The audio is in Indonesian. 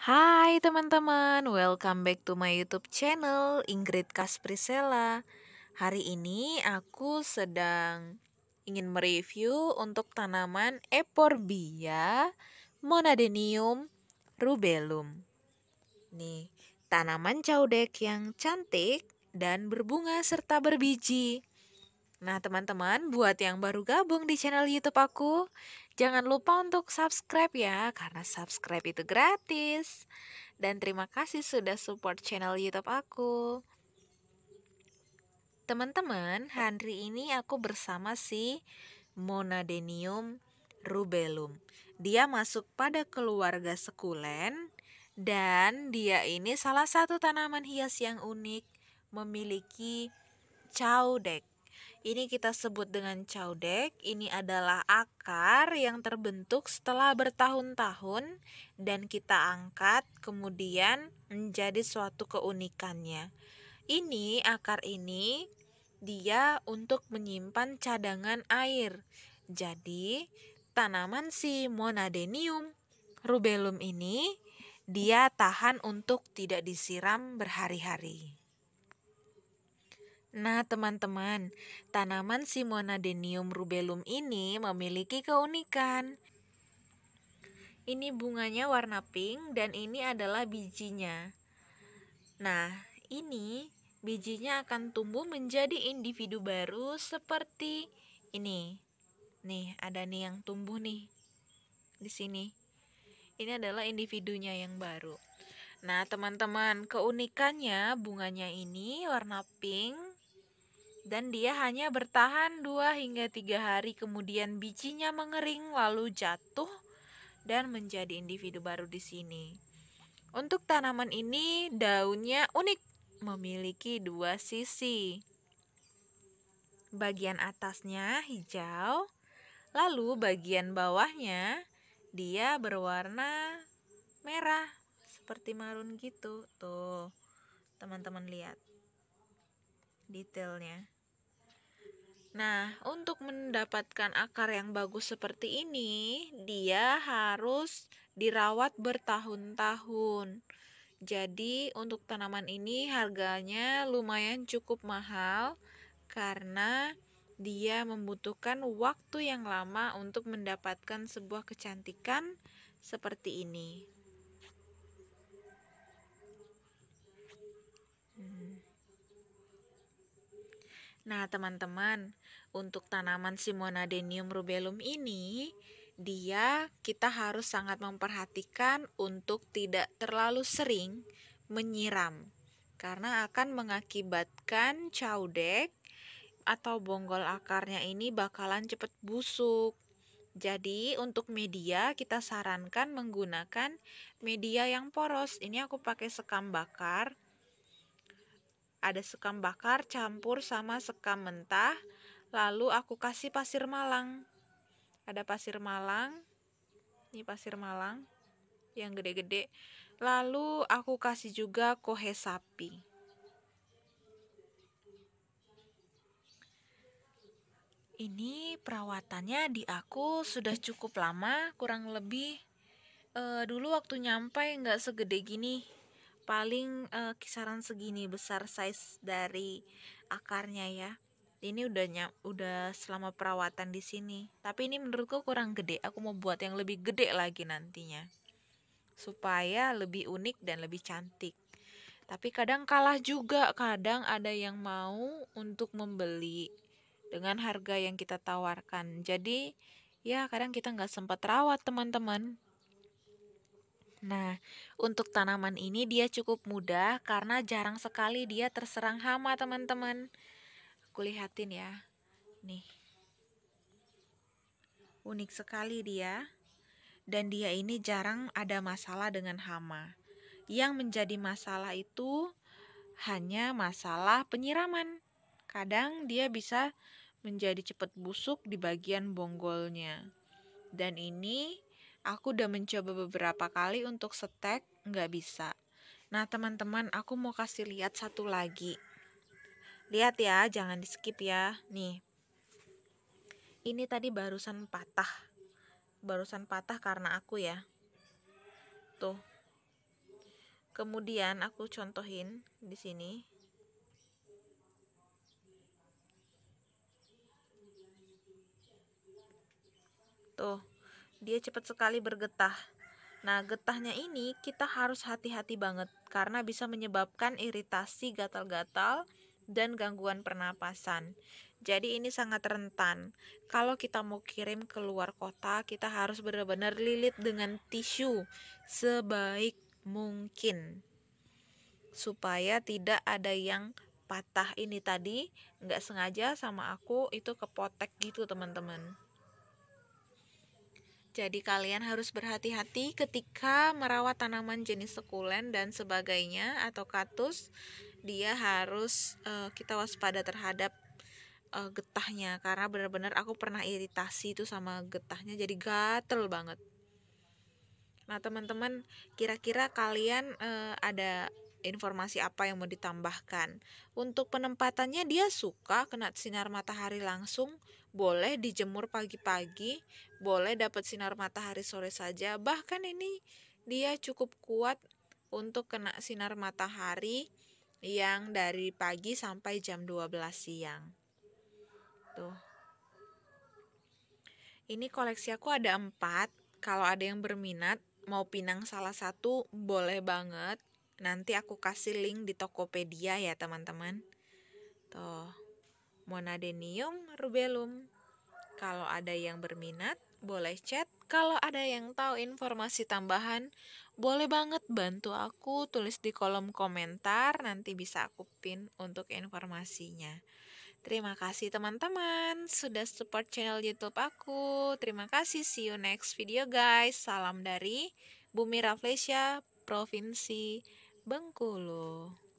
Hai teman-teman, welcome back to my YouTube channel Ingrid Kasprisela. Hari ini aku sedang ingin mereview untuk tanaman Eporbia monadenium rubellum. Nih, tanaman caudek yang cantik dan berbunga serta berbiji. Nah, teman-teman, buat yang baru gabung di channel YouTube aku, jangan lupa untuk subscribe ya, karena subscribe itu gratis. Dan terima kasih sudah support channel YouTube aku. Teman-teman, hari ini aku bersama si Monadenium rubellum. Dia masuk pada keluarga sekulen dan dia ini salah satu tanaman hias yang unik, memiliki caudek ini kita sebut dengan caudek. Ini adalah akar yang terbentuk setelah bertahun-tahun dan kita angkat kemudian menjadi suatu keunikannya. Ini akar ini dia untuk menyimpan cadangan air. Jadi, tanaman si Monadenium rubellum ini dia tahan untuk tidak disiram berhari-hari. Nah, teman-teman, tanaman Simonadenium rubellum ini memiliki keunikan. Ini bunganya warna pink dan ini adalah bijinya. Nah, ini bijinya akan tumbuh menjadi individu baru seperti ini. Nih, ada nih yang tumbuh nih di sini. Ini adalah individunya yang baru. Nah, teman-teman, keunikannya bunganya ini warna pink dan dia hanya bertahan dua hingga tiga hari kemudian bijinya mengering lalu jatuh dan menjadi individu baru di sini. Untuk tanaman ini daunnya unik, memiliki dua sisi. Bagian atasnya hijau, lalu bagian bawahnya dia berwarna merah seperti marun gitu. Tuh, teman-teman lihat detailnya. Nah, untuk mendapatkan akar yang bagus seperti ini, dia harus dirawat bertahun-tahun. Jadi, untuk tanaman ini harganya lumayan cukup mahal karena dia membutuhkan waktu yang lama untuk mendapatkan sebuah kecantikan seperti ini. Nah, teman-teman, untuk tanaman Simonadenium rubellum ini, dia kita harus sangat memperhatikan untuk tidak terlalu sering menyiram karena akan mengakibatkan caudek atau bonggol akarnya ini bakalan cepat busuk. Jadi untuk media kita sarankan menggunakan media yang poros. Ini aku pakai sekam bakar ada sekam bakar campur sama sekam mentah. Lalu aku kasih pasir malang. Ada pasir malang. Ini pasir malang yang gede-gede. Lalu aku kasih juga kohe sapi. Ini perawatannya di aku sudah cukup lama, kurang lebih e, dulu waktu nyampe nggak segede gini paling uh, kisaran segini besar size dari akarnya ya ini udah nyam, udah selama perawatan di sini tapi ini menurutku kurang gede aku mau buat yang lebih gede lagi nantinya supaya lebih unik dan lebih cantik tapi kadang kalah juga kadang ada yang mau untuk membeli dengan harga yang kita tawarkan jadi ya kadang kita nggak sempat rawat teman-teman Nah, untuk tanaman ini dia cukup mudah karena jarang sekali dia terserang hama, teman-teman. Aku lihatin ya. Nih. Unik sekali dia. Dan dia ini jarang ada masalah dengan hama. Yang menjadi masalah itu hanya masalah penyiraman. Kadang dia bisa menjadi cepat busuk di bagian bonggolnya. Dan ini Aku udah mencoba beberapa kali untuk setek, nggak bisa. Nah teman-teman, aku mau kasih lihat satu lagi. Lihat ya, jangan di skip ya. Nih, ini tadi barusan patah. Barusan patah karena aku ya. Tuh. Kemudian aku contohin di sini. Tuh dia cepat sekali bergetah. Nah, getahnya ini kita harus hati-hati banget karena bisa menyebabkan iritasi gatal-gatal dan gangguan pernapasan. Jadi ini sangat rentan. Kalau kita mau kirim ke luar kota, kita harus benar-benar lilit dengan tisu sebaik mungkin supaya tidak ada yang patah ini tadi nggak sengaja sama aku itu kepotek gitu teman-teman. Jadi kalian harus berhati-hati ketika merawat tanaman jenis sekulen dan sebagainya atau katus, dia harus uh, kita waspada terhadap uh, getahnya karena benar-benar aku pernah iritasi itu sama getahnya jadi gatel banget. Nah, teman-teman, kira-kira kalian uh, ada informasi apa yang mau ditambahkan? Untuk penempatannya dia suka kena sinar matahari langsung boleh dijemur pagi-pagi, boleh dapat sinar matahari sore saja. Bahkan ini dia cukup kuat untuk kena sinar matahari yang dari pagi sampai jam 12 siang. Tuh. Ini koleksi aku ada empat. Kalau ada yang berminat mau pinang salah satu boleh banget. Nanti aku kasih link di Tokopedia ya teman-teman. Tuh. Monadenium rubellum. Kalau ada yang berminat, boleh chat. Kalau ada yang tahu informasi tambahan, boleh banget bantu aku tulis di kolom komentar, nanti bisa aku pin untuk informasinya. Terima kasih teman-teman sudah support channel YouTube aku. Terima kasih, see you next video guys. Salam dari Bumi Raflesia, Provinsi Bengkulu.